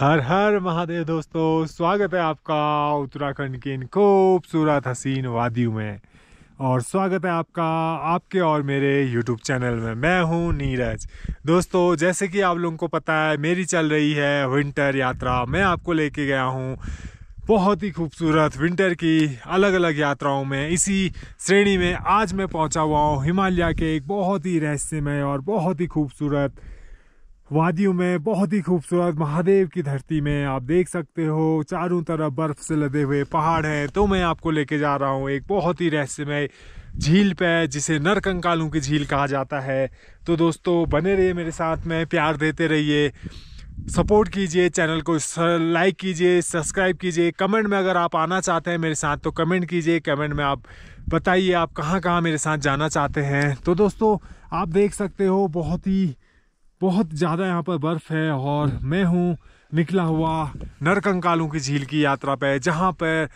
हर हर महादेव दोस्तों स्वागत है आपका उत्तराखंड के इन खूबसूरत हसीन वादियों में और स्वागत है आपका आपके और मेरे YouTube चैनल में मैं हूं नीरज दोस्तों जैसे कि आप लोगों को पता है मेरी चल रही है विंटर यात्रा मैं आपको लेके गया हूं बहुत ही खूबसूरत विंटर की अलग अलग यात्राओं में इसी श्रेणी में आज मैं पहुंचा हुआ हूं हिमालय के एक बहुत ही रहस्यमय और बहुत ही खूबसूरत वादियों में बहुत ही खूबसूरत महादेव की धरती में आप देख सकते हो चारों तरफ बर्फ से लदे हुए पहाड़ हैं तो मैं आपको लेके जा रहा हूँ एक बहुत ही रहस्यमय झील पे जिसे नरकंकालों की झील कहा जाता है तो दोस्तों बने रहिए मेरे साथ में प्यार देते रहिए सपोर्ट कीजिए चैनल को लाइक कीजिए सब्सक्राइब कीजिए कमेंट में अगर आप आना चाहते हैं मेरे साथ तो कमेंट कीजिए कमेंट में आप बताइए आप कहाँ कहाँ मेरे साथ जाना चाहते हैं तो दोस्तों आप देख सकते हो बहुत ही बहुत ज़्यादा यहाँ पर बर्फ़ है और हम्म। मैं हूँ निकला हुआ नरकंकालों की झील की यात्रा पर जहाँ पर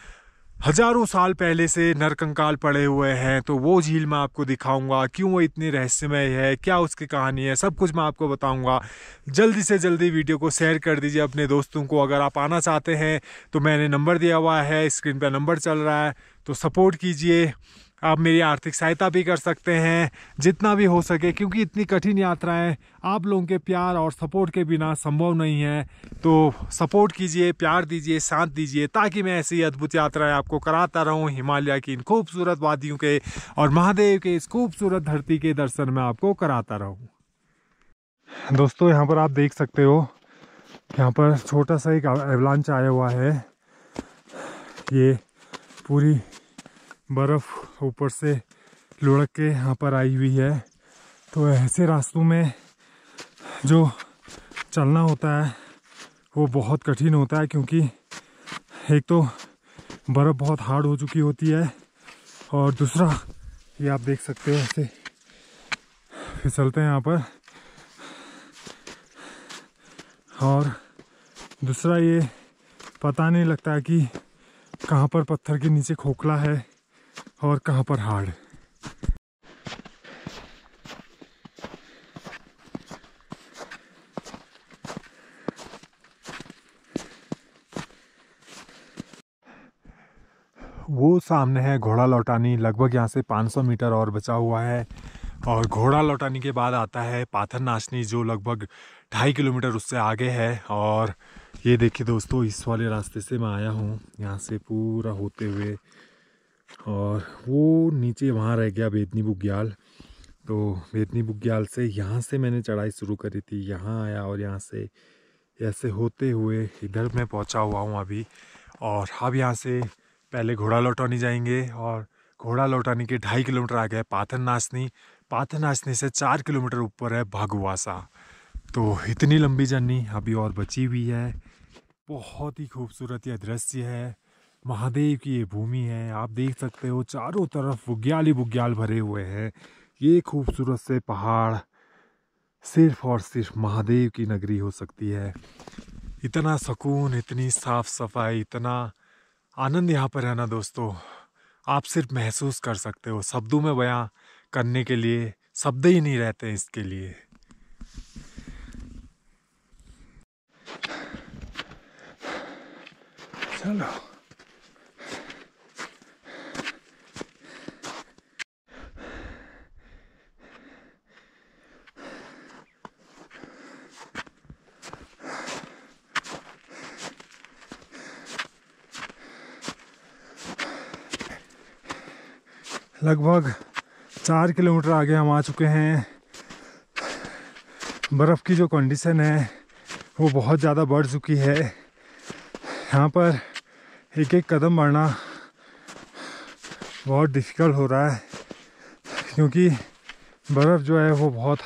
हजारों साल पहले से नरकंकाल पड़े हुए हैं तो वो झील मैं आपको दिखाऊंगा क्यों वो इतनी रहस्यमय है क्या उसकी कहानी है सब कुछ मैं आपको बताऊंगा जल्दी से जल्दी वीडियो को शेयर कर दीजिए अपने दोस्तों को अगर आप आना चाहते हैं तो मैंने नंबर दिया हुआ है स्क्रीन पर नंबर चल रहा है तो सपोर्ट कीजिए आप मेरी आर्थिक सहायता भी कर सकते हैं जितना भी हो सके क्योंकि इतनी कठिन यात्राएं आप लोगों के प्यार और सपोर्ट के बिना संभव नहीं है तो सपोर्ट कीजिए प्यार दीजिए साथ दीजिए ताकि मैं ऐसी अद्भुत यात्राएं आपको कराता रहूं हिमालय की इन खूबसूरत वादियों के और महादेव के इस खूबसूरत धरती के दर्शन में आपको कराता रहूँ दोस्तों यहाँ पर आप देख सकते हो यहाँ पर छोटा सा एक एवलांच आया हुआ है ये पूरी बर्फ़ ऊपर से लुढ़क के यहाँ पर आई हुई है तो ऐसे रास्तों में जो चलना होता है वो बहुत कठिन होता है क्योंकि एक तो बर्फ़ बहुत हार्ड हो चुकी होती है और दूसरा ये आप देख सकते हैं ऐसे फिसलते हैं यहाँ पर और दूसरा ये पता नहीं लगता है कि कहाँ पर पत्थर के नीचे खोखला है और कहाँ पर हार्ड वो सामने है घोड़ा लौटानी लगभग यहाँ से 500 मीटर और बचा हुआ है और घोड़ा लौटानी के बाद आता है पाथर नाचनी जो लगभग ढाई किलोमीटर उससे आगे है और ये देखिए दोस्तों इस वाले रास्ते से मैं आया हूँ यहाँ से पूरा होते हुए और वो नीचे वहाँ रह गया बेतनी बुग्याल तो बेतनी बुग्याल से यहाँ से मैंने चढ़ाई शुरू करी थी यहाँ आया और यहाँ से ऐसे होते हुए इधर मैं पहुँचा हुआ हूँ अभी और अब यहाँ से पहले घोड़ा लौटानी जाएंगे और घोड़ा लौटानी के ढाई किलोमीटर आ गया पाथन नाचनी पाथन नाचनी से चार किलोमीटर ऊपर है भगवासा तो इतनी लंबी जर्नी अभी और बची हुई है बहुत ही खूबसूरत यह दृश्य है महादेव की ये भूमि है आप देख सकते हो चारों तरफ बुग्याल ही बुग्याल भरे हुए हैं ये खूबसूरत से पहाड़ सिर्फ और सिर्फ महादेव की नगरी हो सकती है इतना सुकून इतनी साफ सफाई इतना आनंद यहाँ पर है ना दोस्तों आप सिर्फ महसूस कर सकते हो शब्दों में बयां करने के लिए शब्द ही नहीं रहते इसके लिए चलो लगभग चार किलोमीटर आगे हम आ चुके हैं बर्फ़ की जो कंडीशन है वो बहुत ज़्यादा बढ़ चुकी है यहाँ पर एक एक कदम बढ़ना बहुत डिफ़िकल्ट हो रहा है क्योंकि बर्फ़ जो है वो बहुत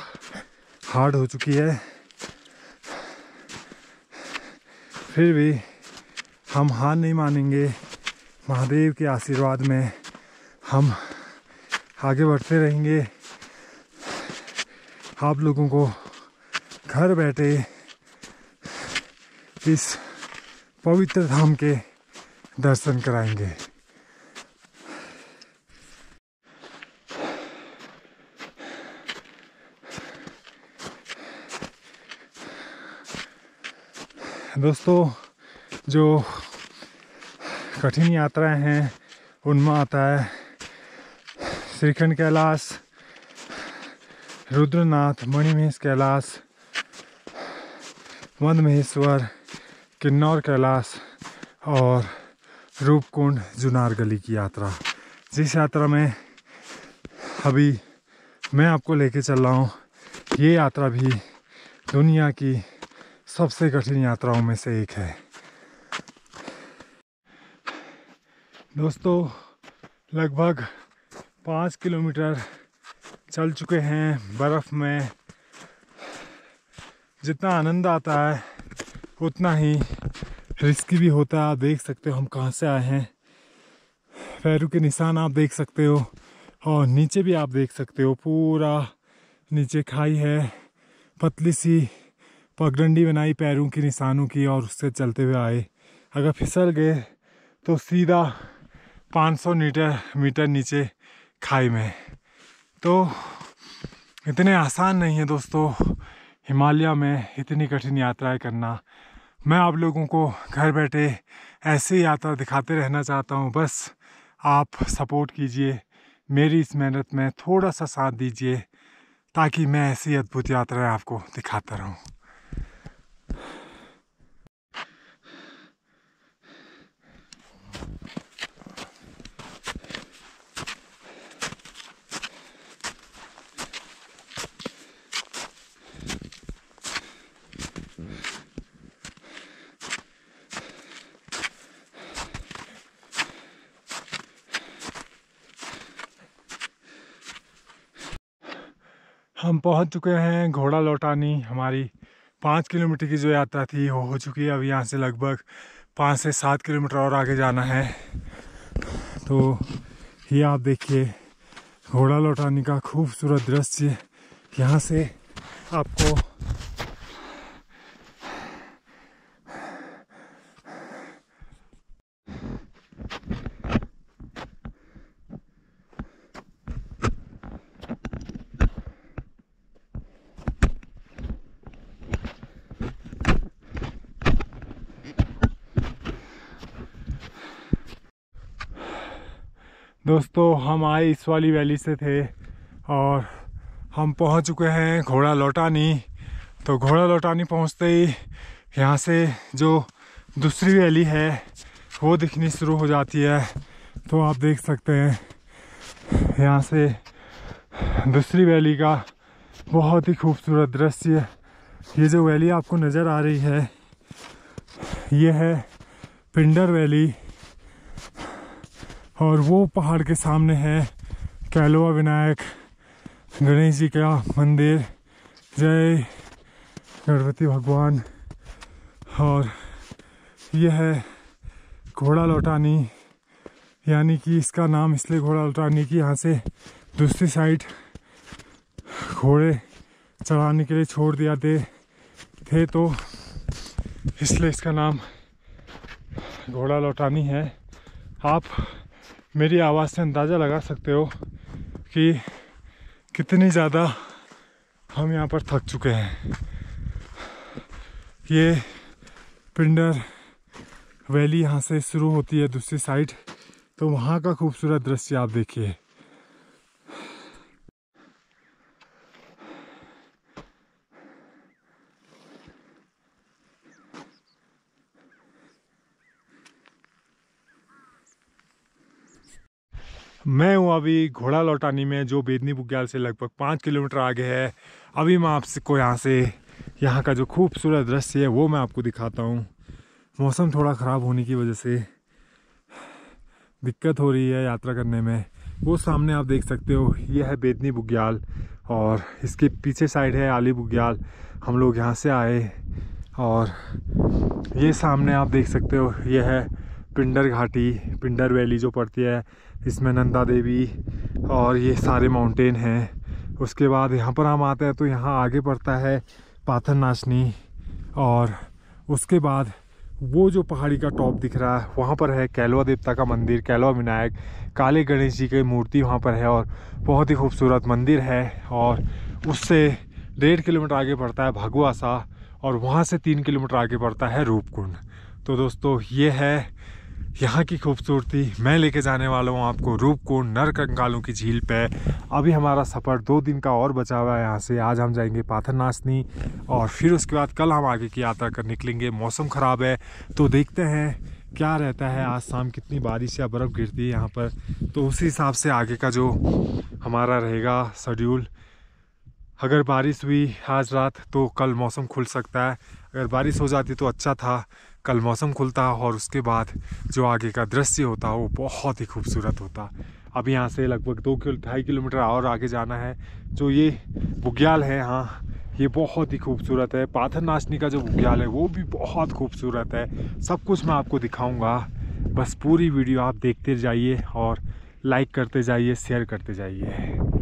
हार्ड हो चुकी है फिर भी हम हार नहीं मानेंगे महादेव के आशीर्वाद में हम आगे बढ़ते रहेंगे आप लोगों को घर बैठे इस पवित्र धाम के दर्शन कराएंगे दोस्तों जो कठिन यात्राएं हैं उनमें आता है श्रीखंड कैलाश रुद्रनाथ मणिमहेश कैलाश मद महेश्वर किन्नौर कैलाश और रूपकुंड जुनार गली की यात्रा जिस यात्रा में अभी मैं आपको लेके चल रहा हूँ ये यात्रा भी दुनिया की सबसे कठिन यात्राओं में से एक है दोस्तों लगभग पाँच किलोमीटर चल चुके हैं बर्फ़ में जितना आनंद आता है उतना ही रिस्की भी होता है आप देख सकते हो हम कहाँ से आए हैं पैरों के निशान आप देख सकते हो और नीचे भी आप देख सकते हो पूरा नीचे खाई है पतली सी पगडंडी बनाई पैरों के निशानों की और उससे चलते हुए आए अगर फिसल गए तो सीधा 500 मीटर मीटर नीचे खाई में तो इतने आसान नहीं है दोस्तों हिमालय में इतनी कठिन यात्राएं करना मैं आप लोगों को घर बैठे ऐसी यात्रा दिखाते रहना चाहता हूँ बस आप सपोर्ट कीजिए मेरी इस मेहनत में थोड़ा सा साथ दीजिए ताकि मैं ऐसी अद्भुत यात्राएं आपको दिखाता रहूं हम पहुंच चुके हैं घोड़ा लौटानी हमारी पाँच किलोमीटर की जो यात्रा थी वो हो चुकी है अब यहाँ से लगभग पाँच से सात किलोमीटर और आगे जाना है तो ये आप देखिए घोड़ा लौटानी का खूबसूरत दृश्य यहाँ से आपको दोस्तों हम आए इस वाली वैली से थे और हम पहुंच चुके हैं घोड़ा लौटानी तो घोड़ा लौटानी पहुंचते ही यहाँ से जो दूसरी वैली है वो दिखनी शुरू हो जाती है तो आप देख सकते हैं यहाँ से दूसरी वैली का बहुत ही खूबसूरत दृश्य ये जो वैली आपको नज़र आ रही है ये है पिंडर वैली और वो पहाड़ के सामने है कैलोआ विनायक गणेश जी का मंदिर जय गणपति भगवान और यह है घोड़ा लौटानी यानी कि इसका नाम इसलिए घोड़ा लौटानी कि यहाँ से दूसरी साइड घोड़े चढ़ाने के लिए छोड़ दिया थे थे तो इसलिए इसका नाम घोड़ा लौटानी है आप मेरी आवाज़ से अंदाज़ा लगा सकते हो कि कितनी ज़्यादा हम यहाँ पर थक चुके हैं ये पिंडर वैली यहाँ से शुरू होती है दूसरी साइड तो वहाँ का खूबसूरत दृश्य आप देखिए मैं हूँ अभी घोड़ा लौटानी में जो बेदनी बुग्याल से लगभग पाँच किलोमीटर आगे है अभी मैं आपको यहाँ से यहाँ का जो खूबसूरत दृश्य है वो मैं आपको दिखाता हूँ मौसम थोड़ा ख़राब होने की वजह से दिक्कत हो रही है यात्रा करने में वो सामने आप देख सकते हो ये है बेदनी बुग्याल और इसके पीछे साइड है आली बुग्याल हम लोग यहाँ से आए और ये सामने आप देख सकते हो यह है पिंडर घाटी पिंडर वैली जो पड़ती है इसमें नंदा देवी और ये सारे माउंटेन हैं उसके बाद यहाँ पर हम आते हैं तो यहाँ आगे पड़ता है पाथर नाचनी और उसके बाद वो जो पहाड़ी का टॉप दिख रहा है वहाँ पर है कैलवा देवता का मंदिर कैलवा विनायक काले गणेश जी की मूर्ति वहाँ पर है और बहुत ही खूबसूरत मंदिर है और उससे डेढ़ किलोमीटर आगे पड़ता है भगवासा और वहाँ से तीन किलोमीटर आगे पड़ता है रूपकुंड तो दोस्तों ये है यहाँ की खूबसूरती मैं लेके जाने वाला हूँ आपको को नर कंकालों की झील पे अभी हमारा सफ़र दो दिन का और बचा हुआ है यहाँ से आज हम जाएंगे पाथरनासनी और फिर उसके बाद कल हम आगे की यात्रा कर निकलेंगे मौसम ख़राब है तो देखते हैं क्या रहता है आज शाम कितनी बारिश या बर्फ़ गिरती है यहाँ पर तो उसी हिसाब से आगे का जो हमारा रहेगा शेड्यूल अगर बारिश हुई आज रात तो कल मौसम खुल सकता है अगर बारिश हो जाती तो अच्छा था कल मौसम खुलता और उसके बाद जो आगे का दृश्य होता वो बहुत ही खूबसूरत होता अब यहाँ से लगभग दो किलो ढाई किलोमीटर और आगे जाना है जो ये बुग्याल है हाँ ये बहुत ही खूबसूरत है पाथर नाचनी का जो बुग्याल है वो भी बहुत खूबसूरत है सब कुछ मैं आपको दिखाऊँगा बस पूरी वीडियो आप देखते जाइए और लाइक करते जाइए शेयर करते जाइए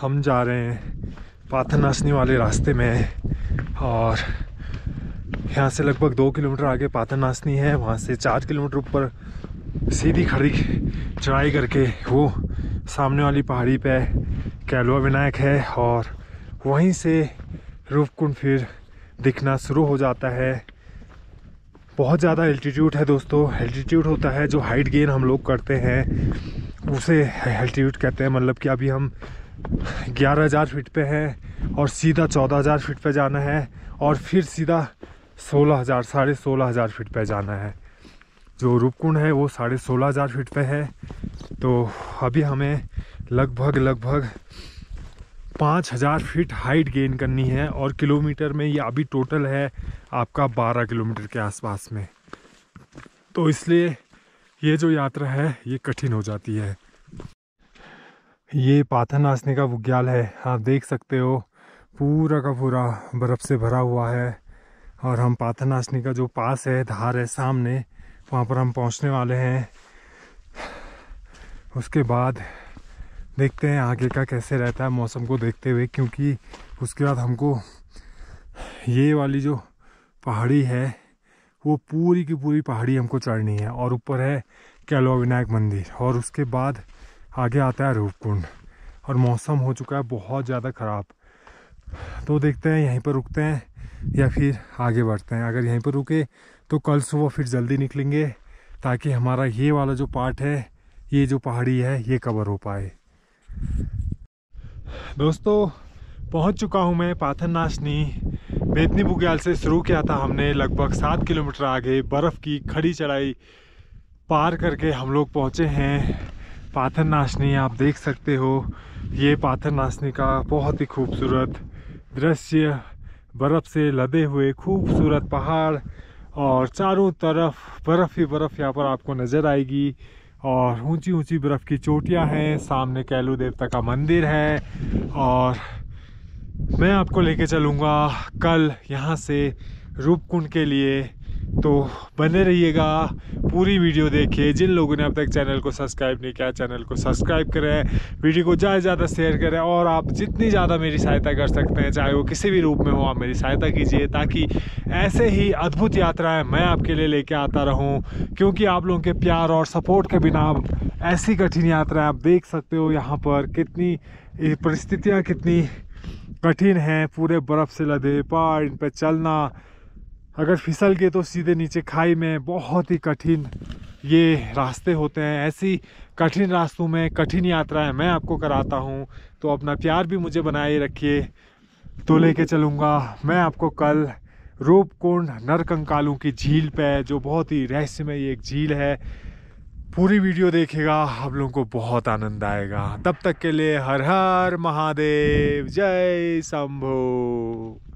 हम जा रहे हैं पाथनासनी वाले रास्ते में और यहाँ से लगभग दो किलोमीटर आगे पाथनासनी है वहाँ से चार किलोमीटर ऊपर सीधी खड़ी चढ़ाई करके वो सामने वाली पहाड़ी पे कैलवा विनायक है और वहीं से रूपकुंड फिर दिखना शुरू हो जाता है बहुत ज़्यादा एल्टीट्यूड है दोस्तों एल्टीट्यूड होता है जो हाइट गेन हम लोग करते हैं उसे एल्टीट्यूड कहते हैं मतलब कि अभी हम ग्यारह हज़ार फीट पे है और सीधा चौदह हज़ार फीट पे जाना है और फिर सीधा सोलह हज़ार साढ़े सोलह हज़ार फीट पे जाना है जो रूपकुंड है वो साढ़े सोलह हज़ार फीट पे है तो अभी हमें लगभग लगभग पाँच हज़ार फीट हाइट गेन करनी है और किलोमीटर में ये अभी टोटल है आपका बारह किलोमीटर के आसपास में तो इसलिए ये जो यात्रा है ये कठिन हो जाती है ये पाथानासने का बुग्याल है आप देख सकते हो पूरा का पूरा बर्फ़ से भरा हुआ है और हम पाथानासनी का जो पास है धार है सामने वहाँ पर हम पहुँचने वाले हैं उसके बाद देखते हैं आगे का कैसे रहता है मौसम को देखते हुए क्योंकि उसके बाद हमको ये वाली जो पहाड़ी है वो पूरी की पूरी पहाड़ी हमको चढ़नी है और ऊपर है कैलो विनायक मंदिर और उसके बाद आगे आता है रूपकुंड और मौसम हो चुका है बहुत ज़्यादा ख़राब तो देखते हैं यहीं पर रुकते हैं या फिर आगे बढ़ते हैं अगर यहीं पर रुके तो कल सुबह फिर जल्दी निकलेंगे ताकि हमारा ये वाला जो पार्ट है ये जो पहाड़ी है ये कवर हो पाए दोस्तों पहुंच चुका हूं मैं पाथर नाशनी बेतनी बुग्याल से शुरू किया था हमने लगभग सात किलोमीटर आगे बर्फ़ की खड़ी चढ़ाई पार करके हम लोग पहुंचे हैं पाथर नाशनी आप देख सकते हो ये पाथर नाशनी का बहुत ही खूबसूरत दृश्य बर्फ़ से लदे हुए खूबसूरत पहाड़ और चारों तरफ बर्फ़ ही बर्फ़ यहाँ पर आपको नज़र आएगी और ऊंची ऊंची बर्फ़ की चोटियाँ हैं सामने कैलू देवता का मंदिर है और मैं आपको लेके चलूँगा कल यहाँ से रूपकुंड के लिए तो बने रहिएगा पूरी वीडियो देखिए जिन लोगों ने अब तक चैनल को सब्सक्राइब नहीं किया चैनल को सब्सक्राइब करें वीडियो को ज़्यादा से ज़्यादा शेयर करें और आप जितनी ज़्यादा मेरी सहायता कर सकते हैं चाहे वो किसी भी रूप में हो आप मेरी सहायता कीजिए ताकि ऐसे ही अद्भुत यात्राएँ मैं आपके लिए लेके आता रहूँ क्योंकि आप लोगों के प्यार और सपोर्ट के बिना ऐसी कठिन यात्राएँ आप देख सकते हो यहाँ पर कितनी परिस्थितियाँ कितनी कठिन हैं पूरे बर्फ़ से लदे पहाड़ इन पर चलना अगर फिसल गए तो सीधे नीचे खाई में बहुत ही कठिन ये रास्ते होते हैं ऐसी कठिन रास्तों में कठिन यात्राएं मैं आपको कराता हूँ तो अपना प्यार भी मुझे बनाए रखिए तो लेके चलूँगा मैं आपको कल रूपकुंड नरकंकालों की झील पे जो बहुत ही रहस्यमय एक झील है पूरी वीडियो देखेगा आप लोगों को बहुत आनंद आएगा तब तक के लिए हर हर महादेव जय शंभो